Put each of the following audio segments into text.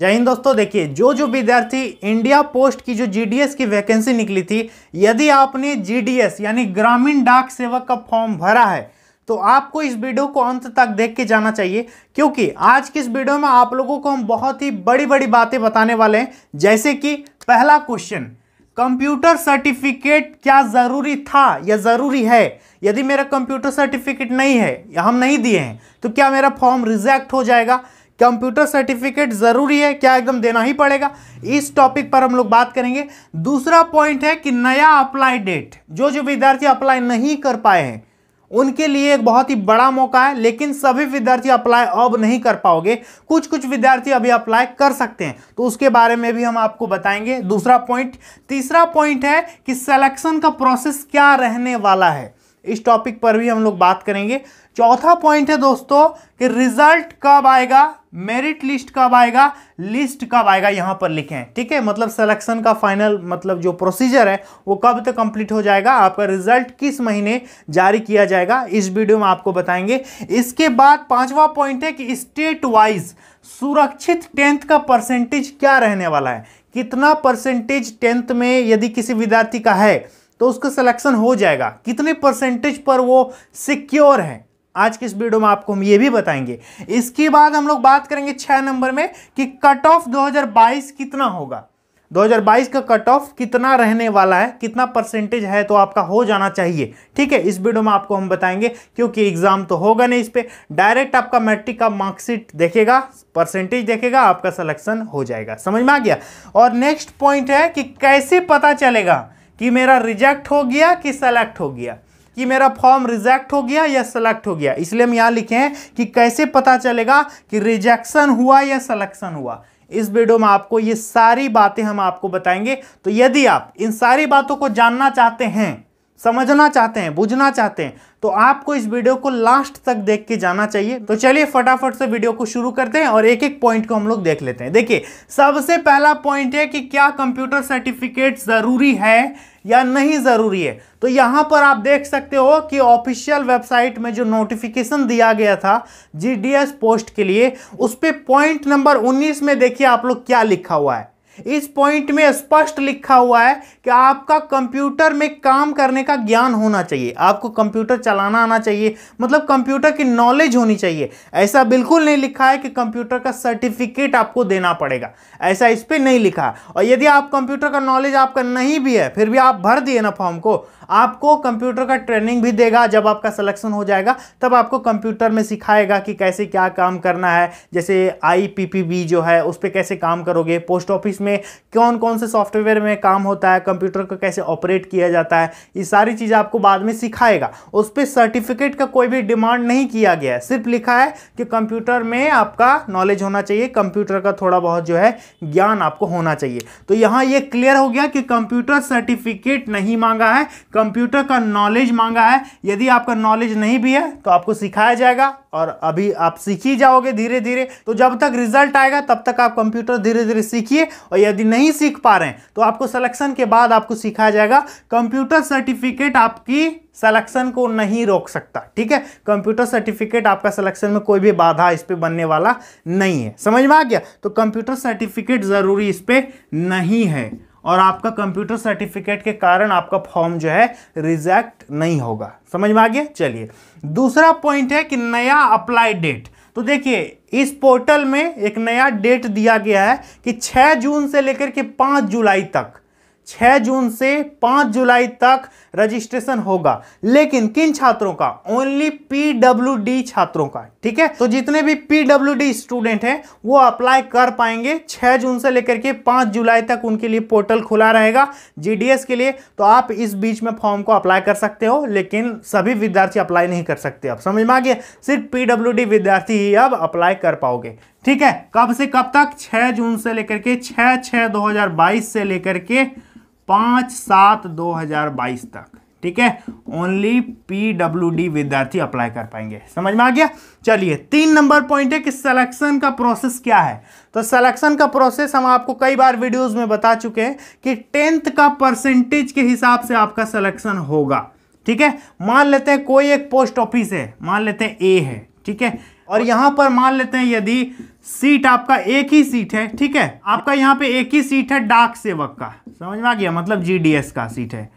जय हिंद दोस्तों देखिए जो जो विद्यार्थी इंडिया पोस्ट की जो जीडीएस की वैकेंसी निकली थी यदि आपने जीडीएस यानी ग्रामीण डाक सेवक का फॉर्म भरा है तो आपको इस वीडियो को अंत तक देख के जाना चाहिए क्योंकि आज की इस वीडियो में आप लोगों को हम बहुत ही बड़ी बड़ी बातें बताने वाले हैं जैसे कि पहला क्वेश्चन कंप्यूटर सर्टिफिकेट क्या ज़रूरी था या ज़रूरी है यदि मेरा कंप्यूटर सर्टिफिकेट नहीं है या हम नहीं दिए हैं तो क्या मेरा फॉर्म रिजेक्ट हो जाएगा कंप्यूटर सर्टिफिकेट ज़रूरी है क्या एकदम देना ही पड़ेगा इस टॉपिक पर हम लोग बात करेंगे दूसरा पॉइंट है कि नया अप्लाई डेट जो जो विद्यार्थी अप्लाई नहीं कर पाए हैं उनके लिए एक बहुत ही बड़ा मौका है लेकिन सभी विद्यार्थी अप्लाई अब नहीं कर पाओगे कुछ कुछ विद्यार्थी अभी अप्लाई कर सकते हैं तो उसके बारे में भी हम आपको बताएंगे दूसरा पॉइंट तीसरा पॉइंट है कि सिलेक्शन का प्रोसेस क्या रहने वाला है इस टॉपिक पर भी हम लोग बात करेंगे चौथा पॉइंट है दोस्तों कि रिजल्ट कब आएगा मेरिट लिस्ट कब आएगा लिस्ट कब आएगा यहां पर लिखें ठीक है मतलब सिलेक्शन का फाइनल मतलब जो प्रोसीजर है वो कब तक कंप्लीट हो जाएगा आपका रिजल्ट किस महीने जारी किया जाएगा इस वीडियो में आपको बताएंगे इसके बाद पांचवा पॉइंट है कि स्टेट वाइज सुरक्षित टेंथ का परसेंटेज क्या रहने वाला है कितना परसेंटेज टेंथ में यदि किसी विद्यार्थी का है तो उसका सिलेक्शन हो जाएगा कितने परसेंटेज पर वो सिक्योर है आज की इस वीडियो में आपको हम ये भी बताएंगे इसके बाद हम लोग बात करेंगे छः नंबर में कि कट ऑफ 2022 कितना होगा 2022 का कट ऑफ कितना रहने वाला है कितना परसेंटेज है तो आपका हो जाना चाहिए ठीक है इस वीडियो में आपको हम बताएंगे क्योंकि एग्जाम तो होगा नहीं इस पर डायरेक्ट आपका मैट्रिक का मार्कशीट देखेगा परसेंटेज देखेगा आपका सिलेक्शन हो जाएगा समझ में आ गया और नेक्स्ट पॉइंट है कि कैसे पता चलेगा कि मेरा रिजेक्ट हो गया कि सेलेक्ट हो गया कि मेरा फॉर्म रिजेक्ट हो गया या सेलेक्ट हो गया इसलिए हम यहाँ लिखे हैं कि कैसे पता चलेगा कि रिजेक्शन हुआ या सलेक्शन हुआ इस वीडियो में आपको ये सारी बातें हम आपको बताएंगे तो यदि आप इन सारी बातों को जानना चाहते हैं समझना चाहते हैं बुझना चाहते हैं तो आपको इस वीडियो को लास्ट तक देख के जाना चाहिए तो चलिए फटाफट से वीडियो को शुरू करते हैं और एक एक पॉइंट को हम लोग देख लेते हैं देखिए सबसे पहला पॉइंट है कि क्या कंप्यूटर सर्टिफिकेट ज़रूरी है या नहीं ज़रूरी है तो यहाँ पर आप देख सकते हो कि ऑफिशियल वेबसाइट में जो नोटिफिकेशन दिया गया था जीडीएस पोस्ट के लिए उस पर पॉइंट नंबर 19 में देखिए आप लोग क्या लिखा हुआ है इस पॉइंट में स्पष्ट लिखा हुआ है कि आपका कंप्यूटर में काम करने का ज्ञान होना चाहिए आपको कंप्यूटर चलाना आना चाहिए मतलब कंप्यूटर की नॉलेज होनी चाहिए ऐसा बिल्कुल नहीं लिखा है कि कंप्यूटर का सर्टिफिकेट आपको देना पड़ेगा ऐसा इस पर नहीं लिखा और यदि आप कंप्यूटर का नॉलेज आपका नहीं भी है फिर भी आप भर दिए ना फॉर्म को आपको कंप्यूटर का ट्रेनिंग भी देगा जब आपका सिलेक्शन हो जाएगा तब आपको कंप्यूटर में सिखाएगा कि कैसे क्या काम करना है जैसे आई जो है उस पर कैसे काम करोगे पोस्ट ऑफिस में इसमें कौन कौन से सॉफ्टवेयर में काम होता है कंप्यूटर को कैसे ऑपरेट किया जाता है ये सारी चीज़ें आपको बाद में सिखाएगा उस पर सर्टिफिकेट का कोई भी डिमांड नहीं किया गया है सिर्फ लिखा है कि कंप्यूटर में आपका नॉलेज होना चाहिए कंप्यूटर का थोड़ा बहुत जो है ज्ञान आपको होना चाहिए तो यहाँ ये क्लियर हो गया कि कंप्यूटर सर्टिफिकेट नहीं मांगा है कंप्यूटर का नॉलेज मांगा है यदि आपका नॉलेज नहीं भी है तो आपको सिखाया जाएगा और अभी आप सीख ही जाओगे धीरे धीरे तो जब तक रिजल्ट आएगा तब तक आप कंप्यूटर धीरे धीरे सीखिए और यदि नहीं सीख पा रहे हैं तो आपको सलेक्शन के बाद आपको सिखाया जाएगा कंप्यूटर सर्टिफिकेट आपकी सलेक्शन को नहीं रोक सकता ठीक है कंप्यूटर सर्टिफिकेट आपका सलेक्शन में कोई भी बाधा इस पर बनने वाला नहीं है समझ में आ गया तो कंप्यूटर सर्टिफिकेट ज़रूरी इस पर नहीं है और आपका कंप्यूटर सर्टिफिकेट के कारण आपका फॉर्म जो है रिजेक्ट नहीं होगा समझ में आ गया चलिए दूसरा पॉइंट है कि नया अप्लाई डेट तो देखिए इस पोर्टल में एक नया डेट दिया गया है कि 6 जून से लेकर के 5 जुलाई तक छह जून से पांच जुलाई तक रजिस्ट्रेशन होगा लेकिन किन छात्रों का ओनली पीडब्ल्यूडी छात्रों का ठीक है तो जितने भी पीडब्ल्यूडी स्टूडेंट हैं वो अप्लाई कर पाएंगे छह जून से लेकर के पांच जुलाई तक उनके लिए पोर्टल खुला रहेगा जीडीएस के लिए तो आप इस बीच में फॉर्म को अप्लाई कर सकते हो लेकिन सभी विद्यार्थी अप्लाई नहीं कर सकते अब समझ में आ गया सिर्फ पीडब्ल्यूडी विद्यार्थी ही अब अप्लाई कर पाओगे ठीक है कब से कब तक 6 जून से लेकर के 6 6 2022 से लेकर के पाँच सात दो हज़ार बाईस तक ठीक है ओनली पी डब्ल्यू डी विद्यार्थी अप्लाई कर पाएंगे समझ में आ गया चलिए तीन नंबर पॉइंट है कि सिलेक्शन का प्रोसेस क्या है तो सिलेक्शन का प्रोसेस हम आपको कई बार वीडियोस में बता चुके हैं कि टेंथ का परसेंटेज के हिसाब से आपका सिलेक्शन होगा ठीक है मान लेते हैं कोई एक पोस्ट ऑफिस है मान लेते हैं ए है ठीक है और यहाँ पर मान लेते हैं यदि सीट आपका एक ही सीट है ठीक है आपका यहाँ पे एक ही सीट है डाक सेवक का समझ में आ गया मतलब जीडीएस का सीट है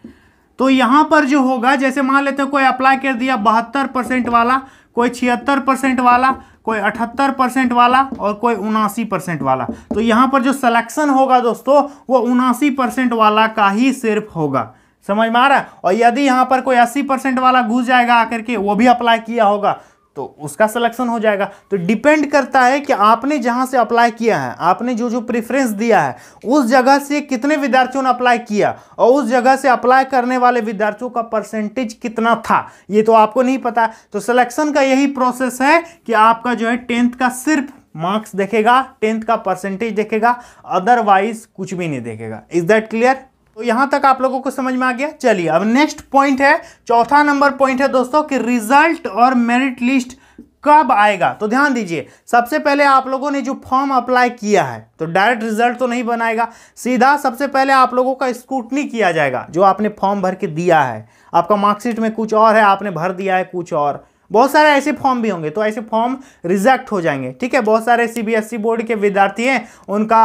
तो यहां पर जो होगा जैसे मान लेते हैं कोई अप्लाई कर दिया बहत्तर परसेंट वाला कोई छिहत्तर परसेंट वाला कोई अठहत्तर परसेंट वाला और कोई उनासी परसेंट वाला तो यहां पर जो सिलेक्शन होगा दोस्तों वो उनासी परसेंट वाला का ही सिर्फ होगा समझ में आ रहा है और यदि यहां पर कोई अस्सी परसेंट वाला घुस जाएगा आकर के वो भी अप्लाई किया होगा तो उसका सिलेक्शन हो जाएगा तो डिपेंड करता है कि आपने जहां से अप्लाई किया है आपने जो जो प्रेफरेंस दिया है उस जगह से कितने विद्यार्थियों ने अप्लाई किया और उस जगह से अप्लाई करने वाले विद्यार्थियों का परसेंटेज कितना था ये तो आपको नहीं पता तो सिलेक्शन का यही प्रोसेस है कि आपका जो है टेंथ का सिर्फ मार्क्स देखेगा टेंथ का परसेंटेज देखेगा अदरवाइज कुछ भी नहीं देखेगा इज दैट क्लियर तो यहां तक आप लोगों को समझ में आ गया चलिए अब नेक्स्ट पॉइंट है चौथा नंबर पॉइंट है दोस्तों कि रिजल्ट और मेरिट लिस्ट कब आएगा तो ध्यान दीजिए सबसे पहले आप लोगों ने जो फॉर्म अप्लाई किया है तो डायरेक्ट रिजल्ट तो नहीं बनाएगा सीधा सबसे पहले आप लोगों का स्क्रूटनी किया जाएगा जो आपने फॉर्म भर के दिया है आपका मार्कशीट में कुछ और है आपने भर दिया है कुछ और बहुत सारे ऐसे फॉर्म भी होंगे तो ऐसे फॉर्म रिजेक्ट हो जाएंगे ठीक है बहुत सारे सीबीएसई बोर्ड e के विद्यार्थी हैं उनका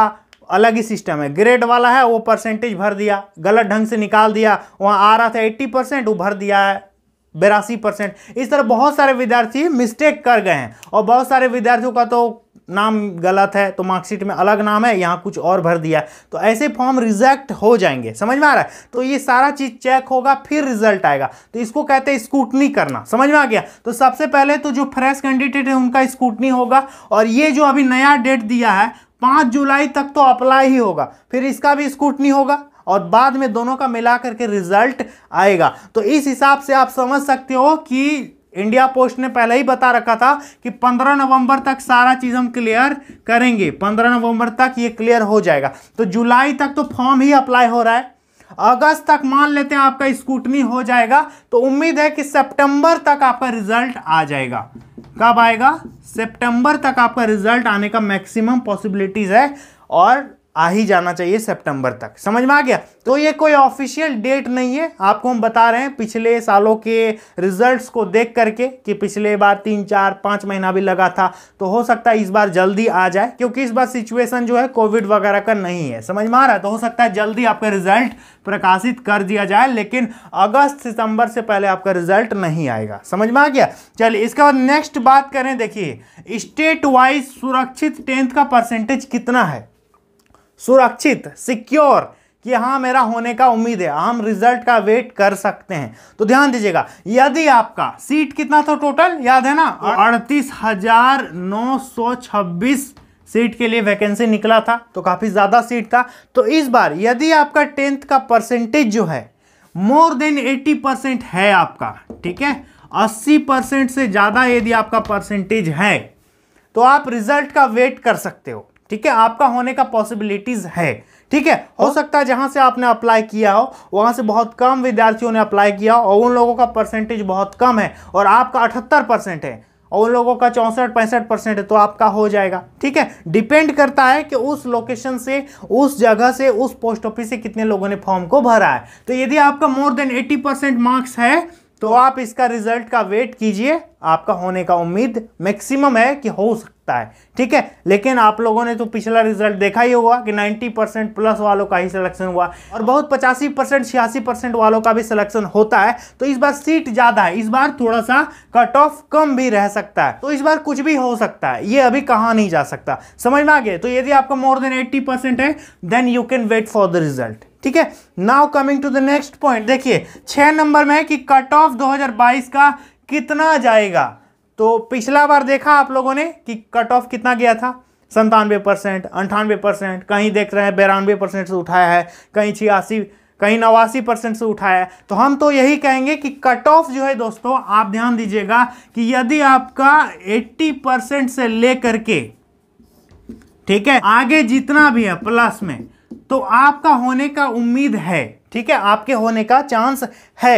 अलग ही सिस्टम है ग्रेड वाला है वो परसेंटेज भर दिया गलत ढंग से निकाल दिया वहाँ आ रहा था एट्टी परसेंट वो भर दिया है बेरासी परसेंट इस तरह बहुत सारे विद्यार्थी मिस्टेक कर गए हैं और बहुत सारे विद्यार्थियों का तो नाम गलत है तो मार्कशीट में अलग नाम है यहाँ कुछ और भर दिया तो ऐसे फॉर्म रिजेक्ट हो जाएंगे समझ में आ रहा है तो ये सारा चीज़ चेक होगा फिर रिजल्ट आएगा तो इसको कहते हैं स्कूटनी करना समझ में आ गया तो सबसे पहले तो जो फ्रेश कैंडिडेट है उनका स्कूटनी होगा और ये जो अभी नया डेट दिया है पाँच जुलाई तक तो अप्लाई ही होगा फिर इसका भी स्कूटनी होगा और बाद में दोनों का मिला करके रिजल्ट आएगा तो इस हिसाब से आप समझ सकते हो कि इंडिया पोस्ट ने पहले ही बता रखा था कि 15 नवंबर तक सारा चीज़ हम क्लियर करेंगे 15 नवंबर तक ये क्लियर हो जाएगा तो जुलाई तक तो फॉर्म ही अप्लाई हो रहा है अगस्त तक मान लेते हैं आपका स्कूटनी हो जाएगा तो उम्मीद है कि सितंबर तक आपका रिजल्ट आ जाएगा कब आएगा सितंबर तक आपका रिजल्ट आने का मैक्सिमम पॉसिबिलिटीज है और आ ही जाना चाहिए सितंबर तक समझ में आ गया तो ये कोई ऑफिशियल डेट नहीं है आपको हम बता रहे हैं पिछले सालों के रिजल्ट्स को देख करके कि पिछले बार तीन चार पाँच महीना भी लगा था तो हो सकता है इस बार जल्दी आ जाए क्योंकि इस बार सिचुएशन जो है कोविड वगैरह का नहीं है समझ में आ रहा है तो हो सकता है जल्दी आपका रिजल्ट प्रकाशित कर दिया जाए लेकिन अगस्त सितंबर से पहले आपका रिजल्ट नहीं आएगा समझ में आ गया चलिए इसके बाद नेक्स्ट बात करें देखिए स्टेट वाइज सुरक्षित टेंथ का परसेंटेज कितना है सुरक्षित सिक्योर कि हाँ मेरा होने का उम्मीद है हम रिजल्ट का वेट कर सकते हैं तो ध्यान दीजिएगा यदि आपका सीट कितना था टोटल याद है ना अड़तीस हजार नौ सौ छब्बीस सीट के लिए वैकेंसी निकला था तो काफ़ी ज़्यादा सीट था तो इस बार यदि आपका टेंथ का परसेंटेज जो है मोर देन एट्टी परसेंट है आपका ठीक है अस्सी परसेंट से ज़्यादा यदि आपका परसेंटेज है तो आप रिजल्ट का वेट कर सकते हो ठीक है आपका होने का पॉसिबिलिटीज है ठीक है हो हाँ। सकता है जहां से आपने अप्लाई किया हो वहां से बहुत कम विद्यार्थियों ने अप्लाई किया और उन लोगों का परसेंटेज बहुत कम है और आपका अठहत्तर परसेंट है और उन लोगों का चौंसठ पैंसठ परसेंट है तो आपका हो जाएगा ठीक है डिपेंड करता है कि उस लोकेशन से उस जगह से उस पोस्ट ऑफिस से कितने लोगों ने फॉर्म को भरा है तो यदि आपका more than eighty percent marks है तो आप इसका रिजल्ट का वेट कीजिए आपका होने का उम्मीद मैक्सिमम है कि हो सकता सकता है ठीक है लेकिन आप लोगों ने तो पिछला रिजल्ट देखा ही होगा कि 90 परसेंट प्लस वालों का ही सिलेक्शन हुआ और बहुत पचासी परसेंट छियासी परसेंट वालों का भी सिलेक्शन होता है तो इस बार सीट ज़्यादा है इस बार थोड़ा सा कट ऑफ कम भी रह सकता है तो इस बार कुछ भी हो सकता है ये अभी कहा नहीं जा सकता समझ में आ गया तो यदि आपका मोर देन एट्टी है then you can wait for the result ठीक है now coming to the next point देखिए छह नंबर में कि कट ऑफ 2022 का कितना जाएगा तो पिछला बार देखा आप लोगों ने कि कट ऑफ कितना गया था संतानवे परसेंट अंठानवे परसेंट कहीं देख रहे हैं बिरानवे परसेंट से उठाया है कहीं छियासी कहीं नवासी परसेंट से उठाया है तो हम तो यही कहेंगे कि कट ऑफ जो है दोस्तों आप ध्यान दीजिएगा कि यदि आपका 80 परसेंट से लेकर के ठीक है आगे जितना भी है प्लस में तो आपका होने का उम्मीद है ठीक है आपके होने का चांस है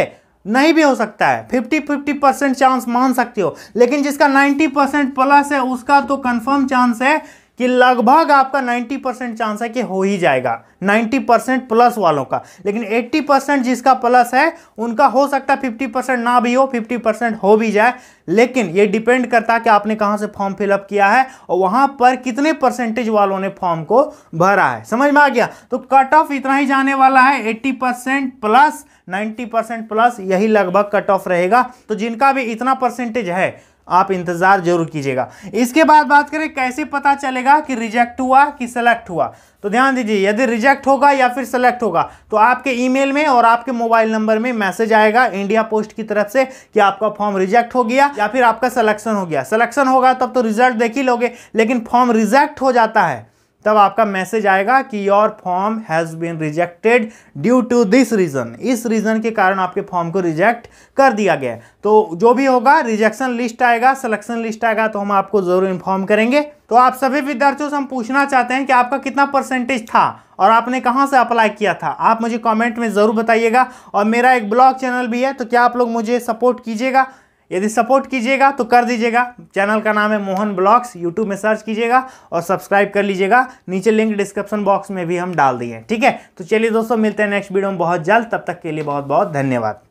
नहीं भी हो सकता है 50 50 परसेंट चांस मान सकते हो लेकिन जिसका 90 परसेंट प्लस है उसका तो कंफर्म चांस है कि लगभग आपका 90 परसेंट चांस है कि हो ही जाएगा 90 परसेंट प्लस वालों का लेकिन 80 परसेंट जिसका प्लस है उनका हो सकता है 50 परसेंट ना भी हो 50 परसेंट हो भी जाए लेकिन ये डिपेंड करता है कि आपने कहाँ से फॉर्म फिलअप किया है और वहाँ पर कितने परसेंटेज वालों ने फॉर्म को भरा है समझ में आ गया तो कट ऑफ इतना ही जाने वाला है eighty percent plus 90 percent plus यही लगभग कट ऑफ रहेगा तो जिनका भी इतना परसेंटेज है आप इंतज़ार जरूर कीजिएगा इसके बाद बात करें कैसे पता चलेगा कि रिजेक्ट हुआ कि सेलेक्ट हुआ तो ध्यान दीजिए यदि रिजेक्ट होगा या फिर सेलेक्ट होगा तो आपके ईमेल में और आपके मोबाइल नंबर में मैसेज आएगा इंडिया पोस्ट की तरफ से कि आपका फॉर्म रिजेक्ट हो गया या फिर आपका सिलेक्शन हो गया सिलेक्शन होगा तब तो रिजल्ट देख ही लोगे लेकिन फॉर्म रिजेक्ट हो जाता है तब आपका मैसेज आएगा कि your form has been rejected due to this reason इस रीज़न के कारण आपके फॉर्म को रिजेक्ट कर दिया गया तो जो भी होगा रिजेक्शन लिस्ट आएगा सिलेक्शन लिस्ट आएगा तो हम आपको ज़रूर इन्फॉर्म करेंगे तो आप सभी विद्यार्थियों से हम पूछना चाहते हैं कि आपका कितना परसेंटेज था और आपने कहाँ से अप्लाई किया था आप मुझे कमेंट में ज़रूर बताइएगा और मेरा एक ब्लॉग चैनल भी है तो क्या आप लोग मुझे सपोर्ट कीजिएगा यदि सपोर्ट कीजिएगा तो कर दीजिएगा चैनल का नाम है मोहन ब्लॉग्स यूट्यूब में सर्च कीजिएगा और सब्सक्राइब कर लीजिएगा नीचे लिंक डिस्क्रिप्शन बॉक्स में भी हम डाल दिए ठीक है तो चलिए दोस्तों मिलते हैं नेक्स्ट वीडियो में बहुत जल्द तब तक के लिए बहुत बहुत धन्यवाद